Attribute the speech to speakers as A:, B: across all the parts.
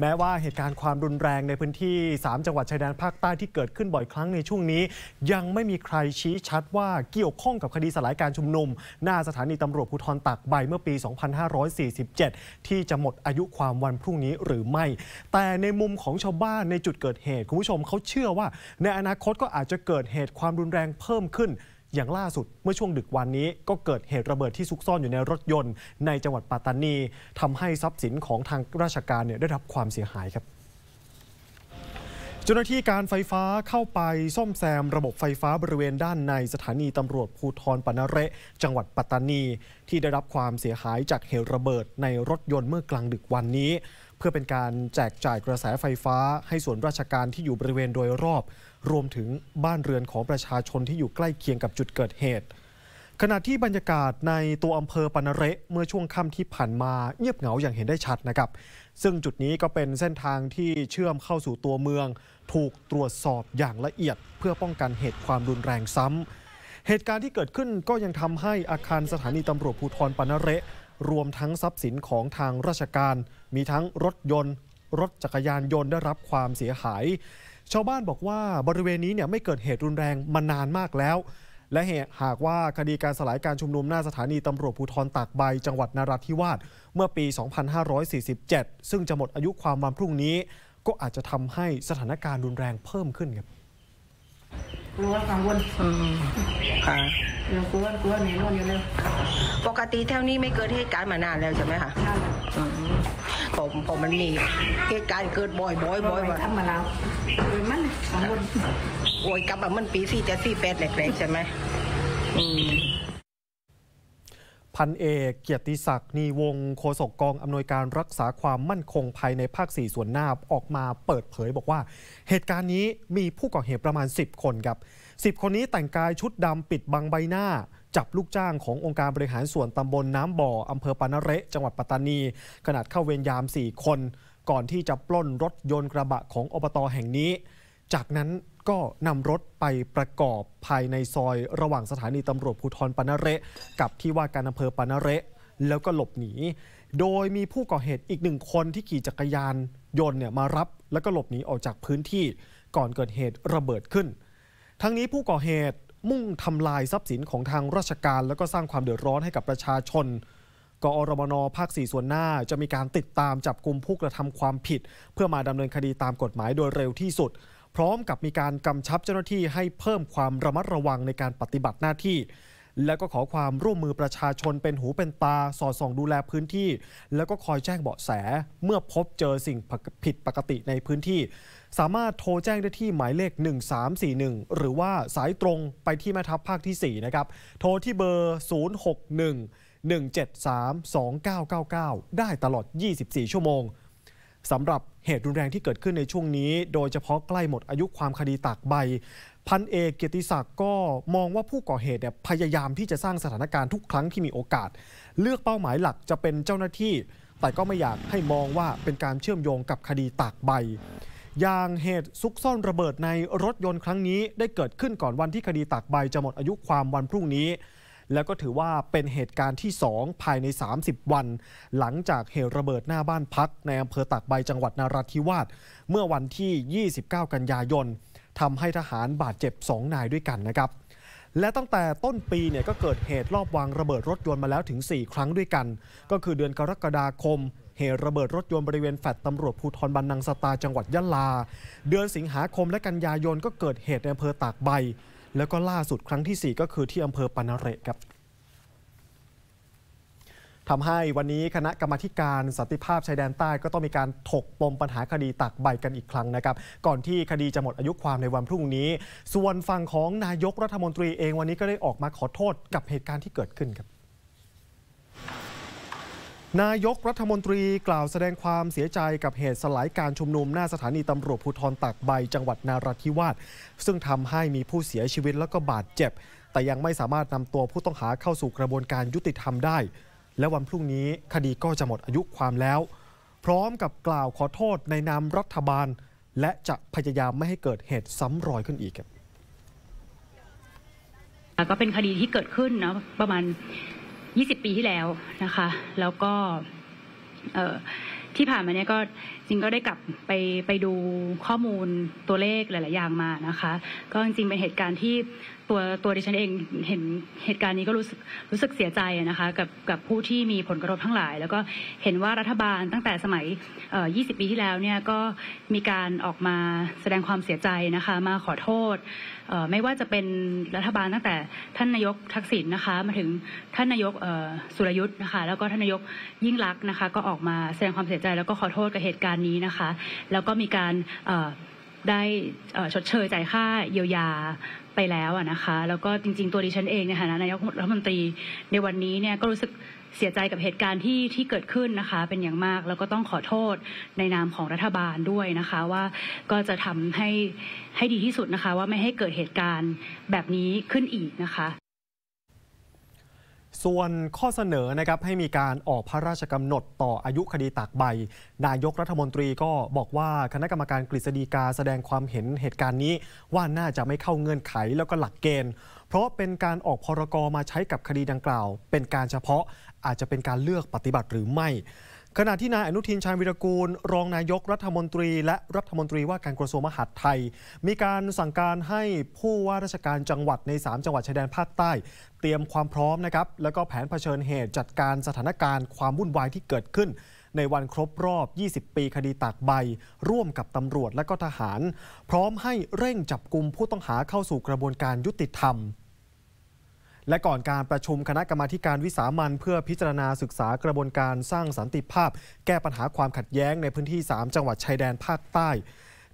A: แม้ว่าเหตุการณ์ความรุนแรงในพื้นที่ 3 จังหวัดชายแดนภาคใต้ที่เกิดขึ้นบ่อยครั้งในช่วงนี้ ยังไม่มีใครชี้ชัดว่าเกี่ยวข้องกับคดีสลายการชุมนุมหน้าสถานีตำรวจภูธรตากใบเมื่อปี 2547 ที่จะหมดอายุความวันพรุ่งนี้หรือไม่ แต่ในมุมของชาวบ้านในจุดเกิดเหตุ คุณผู้ชมเขาเชื่อว่าในอนาคตก็อาจจะเกิดเหตุความรุนแรงเพิ่มขึ้นอย่างล่าสุดเมื่อช่วงดึกวันนี้ ก็เกิดเหตุระเบิดที่ซุกซ่อนอยู่ในรถยนต์ในจังหวัดปัตตานีทำให้ทรัพย์สินของทางราชการเนี่ยได้รับความเสียหายครับ เจ้าหน้าที่การไฟฟ้าเข้าไปซ่อมแซมระบบไฟฟ้าบริเวณด้านในสถานีตำรวจภูทรปนเระจังหวัดปัตตานีที่ได้รับความเสียหายจากเหตุระเบิดในรถยนต์เมื่อกลางดึกวันนี้เพื่อเป็นการแจกจ่ายกระแสไฟฟ้าให้ส่วนราชการที่อยู่บริเวณโดยรอบ รวมถึงบ้านเรือนของประชาชนที่อยู่ใกล้เคียงกับจุดเกิดเหตุ ขณะที่บรรยากาศในตัวอำเภอปนเระเมื่อช่วงค่ำที่ผ่านมา เงียบเหงาอย่างเห็นได้ชัดนะครับ ซึ่งจุดนี้ก็เป็นเส้นทางที่เชื่อมเข้าสู่ตัวเมือง ถูกตรวจสอบอย่างละเอียด เพื่อป้องกันเหตุความรุนแรงซ้ำเหตุการณ์ที่เกิดขึ้นก็ยังทำให้อาคารสถานีตำรวจภูธรปนเระรวมทั้งทรัพย์สินของทางราชการ มีทั้งรถยนต์ รถจักรยานยนต์ได้รับความเสียหาย ชาวบ้านบอกว่าบริเวณนี้เนี่ยไม่เกิดเหตุรุนแรงมานานมากแล้ว และเหตุหากว่าคดีการสลายการชุมนุมหน้าสถานีตำรวจภูธรตากใบ จังหวัดนาราธิวาสเมื่อปี 2547 ซึ่งจะหมดอายุความวันพรุ่งนี้ ก็อาจจะทำให้สถานการณ์รุนแรงเพิ่มขึ้นครับกลัวกังวลค่ะกลัวกลัวหนีนอนอยู่เลยป
B: กติแถวนี้ไม่เกิดเหตุการณ์มานานแล้วใช่ไหมคะใช่ผมผมมันมีเหตุการณ์เกิดบ่อยบ่อยบ่อยบ่อยทำมาแล้วเอมันสองคนโอ้ยกลับมามันปีสี่เจ็ดสี่แปดแหลกๆใช่ไหมม
A: พันเอกเกียรติศักดิ์นีวงโฆษกกองอำนวยการรักษาความมั่นคงภายในภาค 4 ส่วนหน้า ออกมาเปิดเผยบอกว่า เหตุการณ์นี้มีผู้ก่อเหตุประมาณ10คนครับ10คนนี้แต่งกายชุดดำปิดบังใบหน้าจับลูกจ้างขององค์การบริหารส่วนตำบลน้ำบ่ออำเภอปานเระจังหวัดปัตตานี ขนาดเข้าเวรยาม 4 คน ก่อนที่จะปล้นรถยนต์กระบะของอบตอแห่งนี้ จากนั้นก็นำรถไปประกอบภายในซอย ระหว่างสถานีตำรวจภูธรปานเระกับที่ว่าการอำเภอปานเระแล้วก็หลบหนี โดยมีผู้ก่อเหตุอีกหนึ่งคนที่ขี่จักรยานยนต์เนี่ยมารับ แล้วก็หลบหนีออกจากพื้นที่ก่อนเกิดเหตุระเบิดขึ้น ทั้งนี้ผู้ก่อเหตุมุ่งทำลายทรัพย์สินของทางราชการ แล้วก็สร้างความเดือดร้อนให้กับประชาชน กอรมนภาค 4 ส่วนหน้า จะมีการติดตามจับกลุ่มผู้กระทำความผิด เพื่อมาดำเนินคดีตามกฎหมายโดยเร็วที่สุด พร้อมกับมีการกำชับเจ้าหน้าที่ให้เพิ่มความระมัดระวังในการปฏิบัติหน้าที่แล้วก็ขอความร่วมมือประชาชนเป็นหูเป็นตา สอดส่องดูแลพื้นที่ แล้วก็คอยแจ้งเบาะแส เมื่อพบเจอสิ่งผิดปกติในพื้นที่ สามารถโทรแจ้งได้ที่หมายเลข 1341 หรือว่าสายตรงไปที่แม่ทัพภาคที่4นะครับโทรที่เบอร์ 061 173 2999 ได้ตลอด 24 ชั่วโมงสำหรับเหตุรุนแรงที่เกิดขึ้นในช่วงนี้ โดยเฉพาะใกล้หมดอายุความคดีตากใบพันเอกเกียรติศักดิ์ก็มองว่าผู้ก่อเหตุเนี่ยพยายามที่จะสร้างสถานการณ์ทุกครั้งที่มีโอกาส เลือกเป้าหมายหลักจะเป็นเจ้าหน้าที่ แต่ก็ไม่อยากให้มองว่าเป็นการเชื่อมโยงกับคดีตากใบอย่างเหตุซุกซ่อนระเบิดในรถยนต์ครั้งนี้ ได้เกิดขึ้นก่อนวันที่คดีตากใบจะหมดอายุความวันพรุ่งนี้ แล้วก็ถือว่าเป็นเหตุการณ์ที่2ภายใน30 วัน หลังจากเหตุระเบิดหน้าบ้านพักในอำเภอตากใบจังหวัดนาราธิวาสเมื่อวันที่ 29 กันยายนทำให้ทหารบาดเจ็บ2นายด้วยกันนะครับ และตั้งแต่ต้นปีเนี่ยก็เกิดเหตุรอบวางระเบิดรถยนต์มาแล้วถึง 4 ครั้งด้วยกัน ก็คือเดือนกรกฎาคม เหตุระเบิดรถยนต์บริเวณแฟลตตำรวจภูทรบันนังสตาจังหวัดยะลา เดือนสิงหาคมและกันยายน ก็เกิดเหตุในอำเภอตากใบ แล้วก็ล่าสุดครั้งที่ 4 ก็คือที่อำเภอปานเรศครับทำให้วันนี้คณะกรรมการสันติภาพชายแดนใต้ก็ต้องมีการถกปมปัญหาคดีตักใบกันอีกครั้งนะครับ ก่อนที่คดีจะหมดอายุความในวันพรุ่งนี้ ส่วนฝั่งของนายกรัฐมนตรีเองวันนี้ก็ได้ออกมาขอโทษกับเหตุการณ์ที่เกิดขึ้นครับ นายกรัฐมนตรีกล่าวแสดงความเสียใจกับเหตุสลายการชุมนุมหน้าสถานีตำรวจภูธรตักใบจังหวัดนาราธิวาสซึ่งทำให้มีผู้เสียชีวิตและก็บาดเจ็บ แต่ยังไม่สามารถนำตัวผู้ต้องหาเข้าสู่กระบวนการยุติธรรมได้และวันพรุ่งนี้คดีก็จะหมดอายุความแล้ว พร้อมกับกล่าวขอโทษในนามรัฐบาล และจะพยายามไม่ให้เกิดเหตุซ้ำรอยขึ้นอีกครับ
B: ก็เป็นคดีที่เกิดขึ้นนะประมาณ 20 ปีที่แล้วนะคะ แล้วก็ที่ผ่านมาเนี่ยก็จริงก็ได้กลับไปไปดูข้อมูลตัวเลขหลายๆ อย่างมานะคะก็จริงเป็นเหตุการณ์ที่ตัวตัวดิฉันเองเห็นเหตุการณ์นี้ก็รู้สึกรู้สึกเสียใจนะคะกับกับผู้ที่มีผลกระทบทั้งหลาย แล้วก็เห็นว่ารัฐบาลตั้งแต่สมัย 20 ปีที่แล้วเนี่ยก็มีการออกมาแสดงความเสียใจนะคะมาขอโทษไม่ว่าจะเป็นรัฐบาลตั้งแต่ท่านนายกทักษิณนะคะมาถึงท่านนายกสุรยุทธ์นะคะแล้วก็ท่านนายกยิ่งรักนะคะก็ออกมาแสดงความเสียใจ แล้วก็ขอโทษกับเหตุการณ์นี้นะคะแล้วก็มีการได้ชดเชยจ่ายค่าเยียวยาไปแล้วนะคะ แล้วก็จริงๆตัวดิฉันเองในฐานะนายกรัฐมนตรีในวันนี้เนี่ยก็รู้สึกเสียใจกับเหตุการณ์ที่ที่เกิดขึ้นนะคะ เป็นอย่างมาก แล้วก็ต้องขอโทษในนามของรัฐบาลด้วยนะคะ ว่าก็จะทำให้ให้ดีที่สุดนะคะ ว่าไม่ให้เกิดเหตุการณ์แบบนี้ขึ้นอีกนะคะ
A: ส่วนข้อเสนอนะครับให้มีการออกพระราชกำหนดต่ออายุคดีตากใบนายกรัฐมนตรีก็บอกว่าคณะกรรมการกฤษฎีกา แสดงความเห็นเหตุการณ์นี้ว่าน่าจะไม่เข้าเงื่อนไขแล้วก็หลักเกณฑ์ เพราะเป็นการออกพรกรมาใช้กับคดีดังกล่าว เป็นการเฉพาะอาจจะเป็นการเลือกปฏิบัติหรือไม่ขณะที่นายอนุทินชาญวิรกูล รองนายกรัฐมนตรีและรัฐมนตรีว่าการกระทรวงมหาดไทย มีการสั่งการให้ผู้ว่าราชการจังหวัดใน 3 จังหวัดชายแดนภาคใต้ เตรียมความพร้อมนะครับแล้วก็แผนเผชิญเหตุจัดการสถานการณ์ความวุ่นวายที่เกิดขึ้น ในวันครบรอบ 20 ปีคดีตากใบ ร่วมกับตำรวจและก็ทหาร พร้อมให้เร่งจับกลุ่มผู้ต้องหาเข้าสู่กระบวนการยุติธรรมและก่อนการประชุมคณะกรรมาการวิสามันเพื่อพิจารณาศึกษากระบวนการสร้างสันติภาพ แก้ปัญหาความขัดแย้งในพื้นที่ 3 จังหวัดชายแดนภาคใต้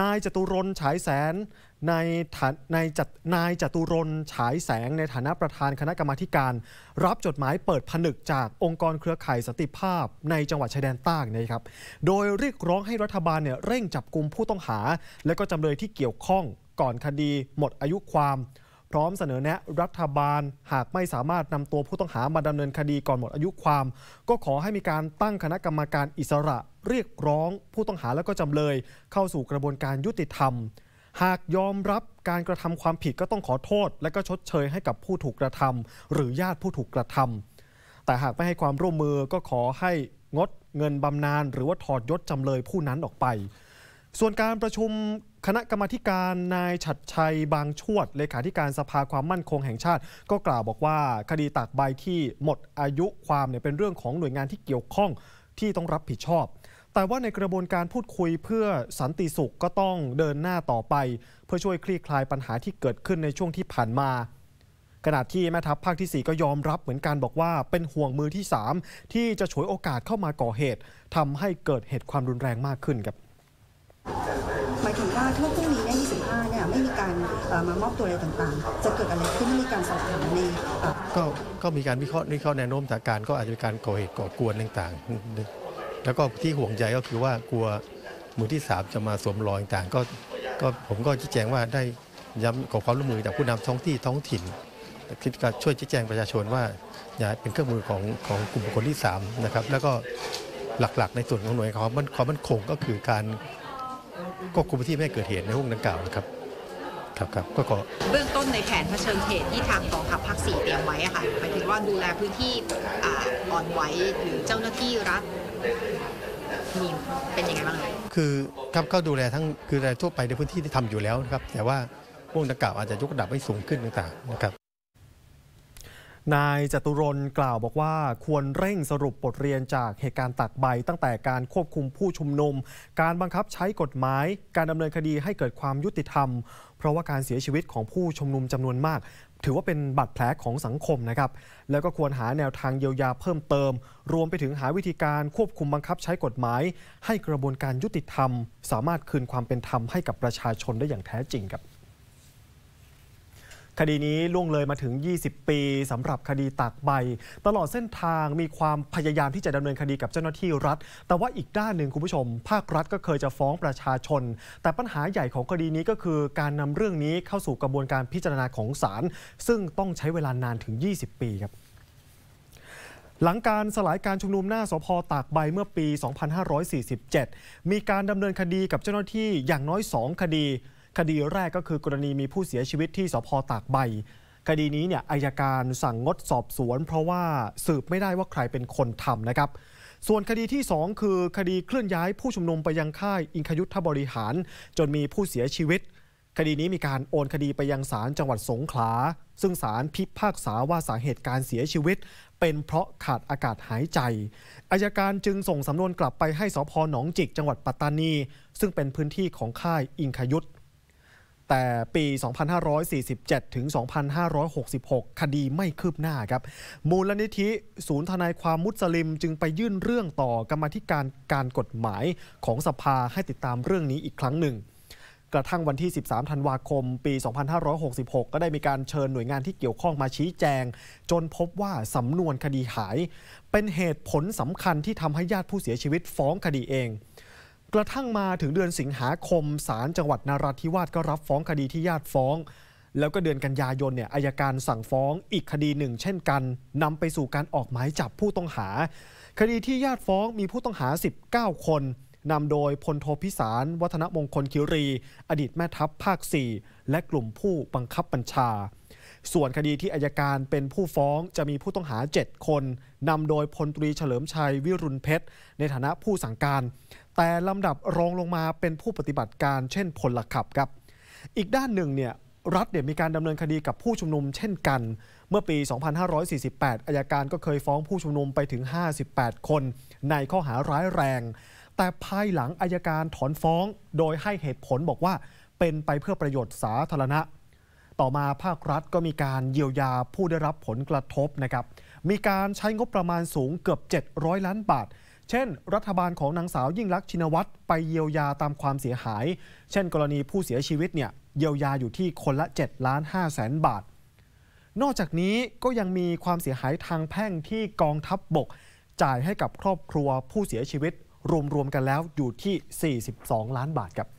A: นายจตุรนฉายแสนนานายจัดนายจตุรนฉายแสงในฐานะประธานคณะกรรมาการ รับจดหมายเปิดผนึกจากองค์กรเครือข่ายสันติภาพในจังหวัดชายแดนใต้นะครับโดยเรียกร้องให้รัฐบาลเนี่ยเร่งจับกลุ่มผู้ต้องหา และก็จำเลยที่เกี่ยวข้องก่อนคดีหมดอายุความพร้อมเสนอแนะ รัฐบาลหากไม่สามารถนำตัวผู้ต้องหามาดำเนินคดีก่อนหมดอายุความ ก็ขอให้มีการตั้งคณะกรรมการอิสระเรียกร้องผู้ต้องหาและก็จำเลยเข้าสู่กระบวนการยุติธรรมหากยอมรับการกระทำความผิดก็ต้องขอโทษ และก็ชดเชยให้กับผู้ถูกกระทำหรือญาติผู้ถูกกระทำแต่หากไม่ให้ความร่วมมือก็ขอให้งดเงินบำนาญหรือว่าถอดยศจำเลยผู้นั้นออกไป ส่วนการประชุมคณะกรรมการนายฉัดชัยบางชวด เลขาธิการสภาความมั่นคงแห่งชาติ ก็กล่าวบอกว่าคดีตากใบที่หมดอายุความเนี่ยเป็นเรื่องของหน่วยงานที่เกี่ยวข้องที่ต้องรับผิดชอบ แต่ว่าในกระบวนการพูดคุยเพื่อสันติสุขก็ต้องเดินหน้าต่อไป เพื่อช่วยคลี่คลายปัญหาที่เกิดขึ้นในช่วงที่ผ่านมา ขณะที่แม่ทัพภาคที่ 4 ก็ยอมรับเหมือนกันบอกว่าเป็นห่วงมือที่ 3 ที่จะฉวยโอกาสเข้ามาก่อเหตุทำให้เกิดเหตุความรุนแรงมากขึ้นครับไมายถึงว่าถ้าพรุ่งนี้เนี่ย25 เนี่ย ไม่มีการมามอบตัวอะไรต่างๆ จะเกิดอะไรขึ้นมีการสอบถามในก็ ก็มีการวิเคราะห์วิเคราะห์แนวโน้มสถานการณ์ก็อาจจะมีการก่อเหตุก่อกวนต่างๆ แล้วก็ที่ห่วงใจก็คือว่ากลัวมือที่สามจะมาสวมรอยต่างก็ ก็ผมก็ชี้แจงว่าได้ย้ำขอความร่วมมือจากผู้นำท้องที่ท้องถิ่นคิดก็ช่วยชี้แจงประชาชนว่าอย่าเป็นเครื่องมือของของกลุ่มคนที่3นะครับแล้วก็หลักๆ ในส่วนของหน่วยความมันความมั่นคงก็คือการก็คุมที่ไม่ให้เกิดเหตุในห้องดังกล่าวนะครับครับครับก็ขอ
B: เบื้องต้นในแผนเผชิญเหตุที่ทางกองทัพภาคสี่เตรียมไว้อะค่ะหมายถึงว่าดูแลพื้นที่อ่ออนไหวหรือเจ้าหน้าที่รัฐมีเป็นยังไงบ้างคะ
A: คือครับก็ดูแลทั้งคือดูแลทั่วไปในพื้นที่ที่ทำอยู่แล้วนะครับแต่ว่าห้องดังกล่าวอาจจะยกระดับให้สูงขึ้นต่างๆนะครับนายจตุรนกล่าวบอกว่า ควรเร่งสรุปบทเรียนจากเหตุการณ์ตักใบตั้งแต่การควบคุมผู้ชุมนุม การบังคับใช้กฎหมาย การดำเนินคดีให้เกิดความยุติธรรม เพราะว่าการเสียชีวิตของผู้ชุมนุมจำนวนมาก ถือว่าเป็นบาดแผลของสังคมนะครับ แล้วก็ควรหาแนวทางเยียวยาเพิ่มเติม รวมไปถึงหาวิธีการควบคุมบังคับใช้กฎหมาย ให้กระบวนการยุติธรรม สามารถคืนความเป็นธรรมให้กับประชาชนได้อย่างแท้จริงครับคดีนี้ล่วงเลยมาถึง 20 ปีสำหรับคดีตากใบ ตลอดเส้นทางมีความพยายามที่จะดำเนินคดีกับเจ้าหน้าที่รัฐ แต่ว่าอีกด้านหนึ่งคุณผู้ชมภาครัฐก็เคยจะฟ้องประชาชน แต่ปัญหาใหญ่ของคดีนี้ก็คือการนำเรื่องนี้เข้าสู่กระบวนการพิจารณาของศาล ซึ่งต้องใช้เวลานานถึง 20 ปีครับ หลังการสลายการชุมนุมหน้าสพตากใบเมื่อปี 2547 มีการดำเนินคดีกับเจ้าหน้าที่อย่างน้อย 2 คดีคดีแรกก็คือกรณีมีผู้เสียชีวิตที่สพตากใบ คดีนี้เนี่ยอายการสั่งงดสอบสวน เพราะว่าสืบไม่ได้ว่าใครเป็นคนทำนะครับ ส่วนคดีที่ 2 คือคดีเคลื่อนย้ายผู้ชุมนุมไปยังค่ายอิงคยุทธบริหารจนมีผู้เสียชีวิต คดีนี้มีการโอนคดีไปยังศาลจังหวัดสงขลา ซึ่งศาลพิพากษาว่าสาเหตุการเสียชีวิต เป็นเพราะขาดอากาศหายใจอายการจึงส่งสำนวนกลับไปให้สพหนองจิกจังหวัดปัตตานี ซึ่งเป็นพื้นที่ของค่ายอิงคยุทธแต่ปี 2547 ถึง 2566 คดีไม่คืบหน้าครับ มูลนิธิ ศูนย์ทนายความมุสลิมจึงไปยื่นเรื่องต่อกรรมธิการการกฎหมายของสภาให้ติดตามเรื่องนี้อีกครั้งหนึ่ง กระทั่งวันที่ 13 ธันวาคม ปี 2566 ก็ได้มีการเชิญหน่วยงานที่เกี่ยวข้องมาชี้แจง จนพบว่าสำนวนคดีหาย เป็นเหตุผลสำคัญที่ทำให้ญาติผู้เสียชีวิตฟ้องคดีเองกระทั่งมาถึงเดือนสิงหาคมศาลจังหวัดนราธิวาสก็รับฟ้องคดีที่ญาติฟ้อง แล้วก็เดือนกันยายนเนี่ยอายการสั่งฟ้องอีกคดีหนึ่งเช่นกันนำไปสู่การออกหมายจับผู้ต้องหา คดีที่ญาติฟ้องมีผู้ต้องหา 19 คนนำโดยพลโทพิสารวัฒนมงคลคิรี อดีตแม่ทัพภาค 4 และกลุ่มผู้บังคับบัญชา ส่วนคดีที่อายการเป็นผู้ฟ้องจะมีผู้ต้องหา 7 คนนำโดยพลตรีเฉลิมชัยวิรุณเพชรในฐานะผู้สั่งการแต่ลำดับรองลงมาเป็นผู้ปฏิบัติการเช่นพลขับครับ อีกด้านหนึ่งเนี่ยรัฐเนี่ยมีการดำเนินคดีกับผู้ชุมนุมเช่นกัน เมื่อปี 2548 อายการก็เคยฟ้องผู้ชุมนุมไปถึง 58 คนในข้อหาร้ายแรง แต่ภายหลังอายการถอนฟ้องโดยให้เหตุผลบอกว่าเป็นไปเพื่อประโยชน์สาธารณะ ต่อมาภาครัฐก็มีการเยียวยาผู้ได้รับผลกระทบนะครับมีการใช้งบประมาณสูงเกือบ 700 ล้านบาทเช่น รัฐบาลของนางสาวยิ่งลักษณ์ชินวัตรไปเยียวยาตามความเสียหาย เช่น กรณีผู้เสียชีวิต เนี่ย เยียวยาอยู่ที่คนละ7ล้าน5แสนบาท นอกจากนี้ก็ยังมีความเสียหายทางแพ่งที่กองทัพบบก จ่ายให้กับครอบครัวผู้เสียชีวิตรวม ๆ กันแล้วอยู่ที่ 42 ล้านบาทครับ